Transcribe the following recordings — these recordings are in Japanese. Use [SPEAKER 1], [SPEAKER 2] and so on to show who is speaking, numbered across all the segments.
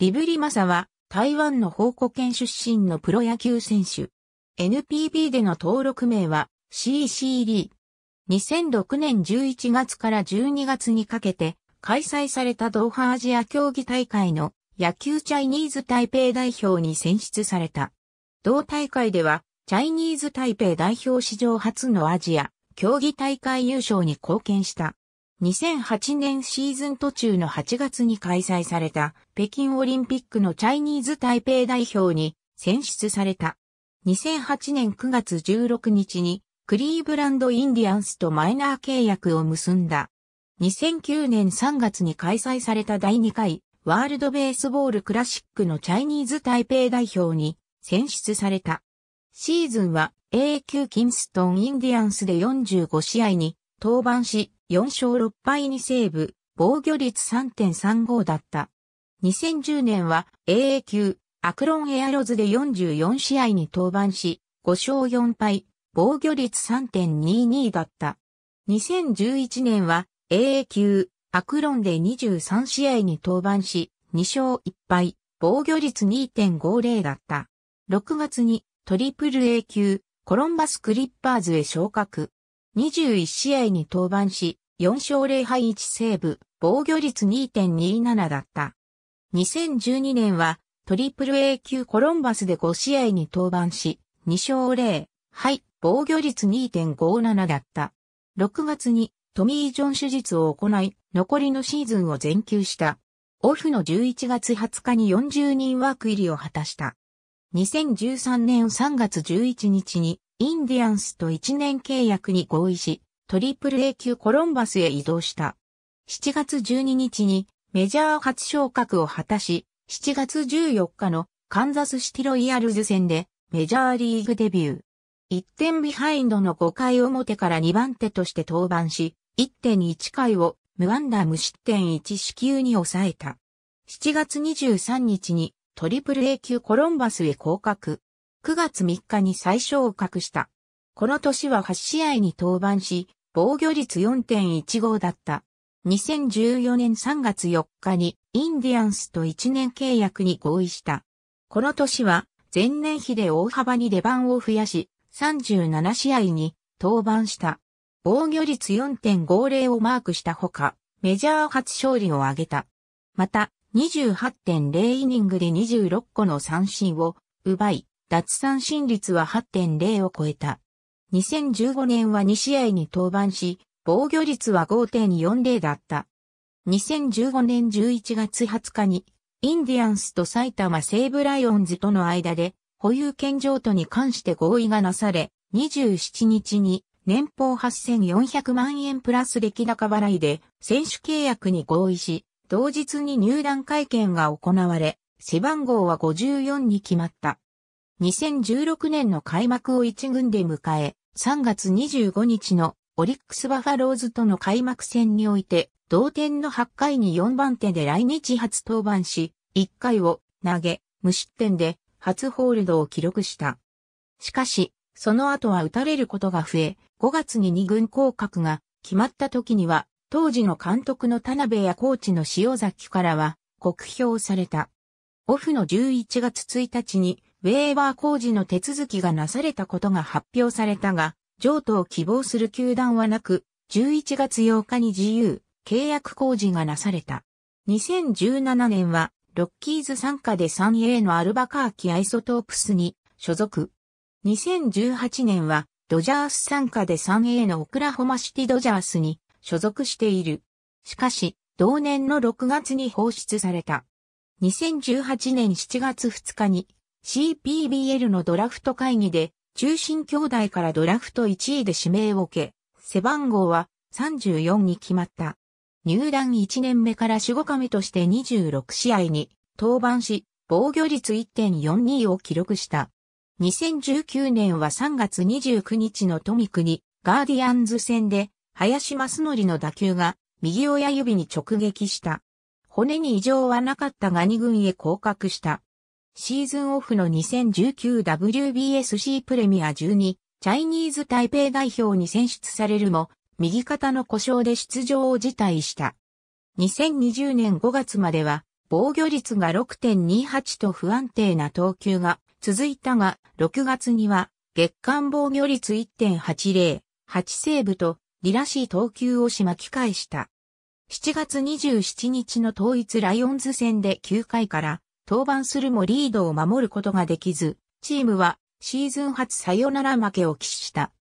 [SPEAKER 1] リブリマサは台湾の宝庫県出身のプロ野球選手。NPB での登録名は CC d 2006年11月から12月にかけて開催されたドーハアジア競技大会の野球チャイニーズ台北代表に選出された。同大会ではチャイニーズ台北代表史上初のアジア競技大会優勝に貢献した。2008年シーズン途中の8月に開催された北京オリンピックのチャイニーズ台北代表に選出された。2008年9月16日にクリーブランドインディアンスとマイナー契約を結んだ。2009年3月に開催された第2回ワールドベースボールクラシックのチャイニーズ台北代表に選出された。シーズンは A 級キンストンインディアンスで45試合に登板し、4勝6敗にセーブ、防御率3.35だった。2010年は AA 級、アクロンエアロズで44試合に登板し、5勝4敗、防御率3.22だった。2011年は AA 級、アクロンで23試合に登板し、2勝1敗、防御率2.50だった。6月にトリプル A 級、コロンバスクリッパーズへ昇格。21試合に登板し、4勝0敗1セーブ、防御率2.27だった。2012年は、トリプル A 級コロンバスで5試合に登板し、2勝0敗、防御率2.57だった。6月にトミー・ジョン手術を行い、残りのシーズンを全休した。オフの11月20日に40人枠入りを果たした。2013年3月11日にインディアンスと1年契約に合意し、トリプル A 級コロンバスへ移動した。7月12日にメジャー初昇格を果たし、7月14日のカンザスシティロイヤルズ戦でメジャーリーグデビュー。1点ビハインドの5回表から2番手として登板し、1.1回を無安打無失点1死球に抑えた。7月23日にトリプル A 級コロンバスへ降格。9月3日に最小を隠した。この年は8試合に登板し、防御率4.15だった。2014年3月4日にインディアンスと1年契約に合意した。この年は前年比で大幅に出番を増やし、37試合に登板した。防御率4.50をマークしたほか、メジャー初勝利を挙げた。また、28.0イニングで26個の三振を奪い、奪三振率は8.0を超えた。2015年は2試合に登板し、防御率は5.40だった。2015年11月20日に、インディアンスと埼玉西武ライオンズとの間で、保有権譲渡に関して合意がなされ、27日に年俸8400万円プラス歴高払いで選手契約に合意し、同日に入団会見が行われ、背番号は54に決まった。2016年の開幕を1軍で迎え、3月25日のオリックスバファローズとの開幕戦において、同点の8回に4番手で来日初登板し、1回を投げ、無失点で初ホールドを記録した。しかし、その後は打たれることが増え、5月に2軍降格が決まった時には、当時の監督の田辺やコーチの塩崎からは、酷評された。オフの11月1日にウェーバー工事の手続きがなされたことが発表されたが、譲渡を希望する球団はなく、11月8日に自由、契約工事がなされた。2017年は、ロッキーズ参加で 3A のアルバカーキアイソトープスに所属。2018年は、ドジャース参加で 3A のオクラホマシティドジャースに所属している。しかし、同年の6月に放出された。2018年7月2日に CPBL のドラフト会議で、中心兄弟からドラフト1位で指名を受け、背番号は34に決まった。入団1年目から守護神として26試合に登板し、防御率1.42を記録した。2019年は3月29日の富国ガーディアンズ戦で、林正則の打球が右親指に直撃した。骨に異常はなかったが2軍へ降格した。シーズンオフの 2019WBSC プレミア12、チャイニーズ台北代表に選出されるも、右肩の故障で出場を辞退した。2020年5月までは、防御率が6.28と不安定な投球が続いたが、6月には月間防御率1.80、8セーブと、リらしい投球をし巻き返した。7月27日の統一ライオンズ戦で9回から登板するもリードを守ることができず、チームはシーズン初サヨナラ負けを喫した。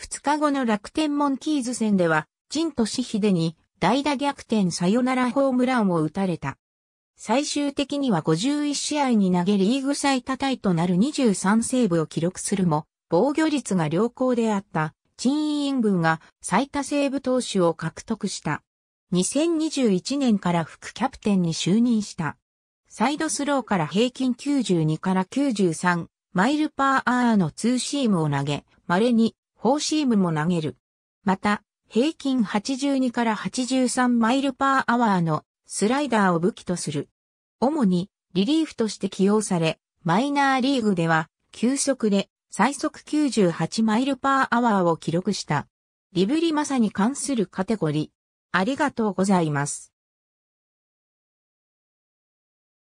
[SPEAKER 1] 2日後の楽天モンキーズ戦では、陣とし秀に代打逆転サヨナラホームランを打たれた。最終的には51試合に投げリーグ最多タイとなる23セーブを記録するも、防御率が良好であったチ委員分軍が最多セーブ投手を獲得した。2021年から副キャプテンに就任した。サイドスローから平均92から93マイルパーアーのツーシームを投げ、稀にフォーシームも投げる。また、平均82から83マイルパーアワーのスライダーを武器とする。主にリリーフとして起用され、マイナーリーグでは、急速で最速98マイルパーアワーを記録した。リブリマサに関するカテゴリー。ありがとうございます。